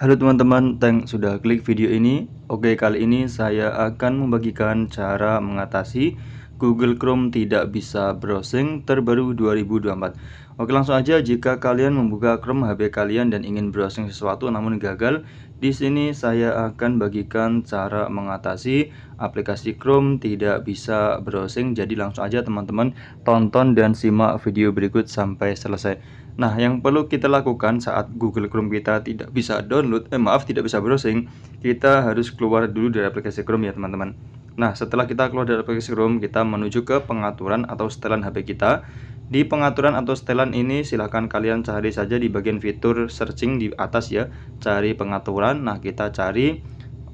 Halo teman-teman, thanks sudah klik video ini. Oke, kali ini saya akan membagikan cara mengatasi Google Chrome tidak bisa browsing terbaru 2024. Oke langsung aja jika kalian membuka Chrome HP kalian dan ingin browsing sesuatu namun gagal, di sini saya akan bagikan cara mengatasi aplikasi Chrome tidak bisa browsing. Jadi langsung aja teman-teman tonton dan simak video berikut sampai selesai. Nah, yang perlu kita lakukan saat Google Chrome kita tidak bisa download, eh maaf tidak bisa browsing, kita harus keluar dulu dari aplikasi Chrome ya teman-teman. Nah, setelah kita keluar dari aplikasi Chrome, kita menuju ke pengaturan atau setelan HP kita. Di pengaturan atau setelan ini, silahkan kalian cari saja di bagian fitur searching di atas ya. Cari pengaturan, nah kita cari,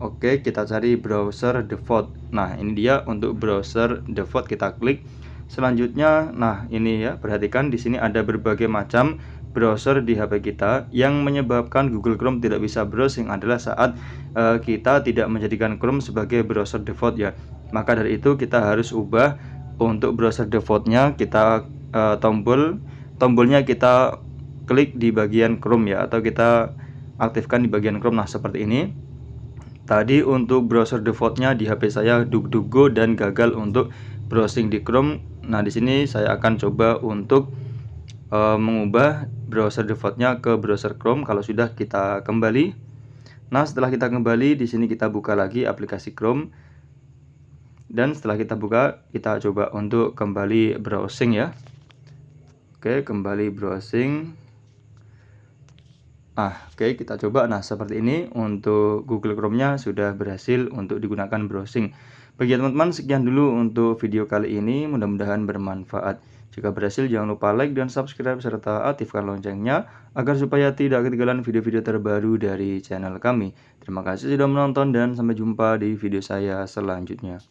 oke kita cari browser default. Nah, ini dia untuk browser default, kita klik. Selanjutnya, nah ini ya, perhatikan di sini ada berbagai macam browser di HP kita yang menyebabkan Google Chrome tidak bisa browsing adalah saat uh, kita tidak menjadikan Chrome sebagai browser default ya maka dari itu kita harus ubah untuk browser defaultnya kita uh, tombol tombolnya kita klik di bagian Chrome ya atau kita aktifkan di bagian Chrome nah seperti ini tadi untuk browser defaultnya di HP saya dugdugo dan gagal untuk browsing di Chrome nah di sini saya akan coba untuk e, mengubah browser defaultnya ke browser Chrome kalau sudah kita kembali. Nah, setelah kita kembali, di sini kita buka lagi aplikasi Chrome. Dan setelah kita buka, kita coba untuk kembali browsing ya. Oke, kembali browsing. Ah, oke, kita coba. Nah, seperti ini untuk Google Chrome-nya sudah berhasil untuk digunakan browsing. Bagi teman-teman, sekian dulu untuk video kali ini. Mudah-mudahan bermanfaat. Jika berhasil, jangan lupa like dan subscribe serta aktifkan loncengnya agar supaya tidak ketinggalan video-video terbaru dari channel kami. Terima kasih sudah menonton dan sampai jumpa di video saya selanjutnya.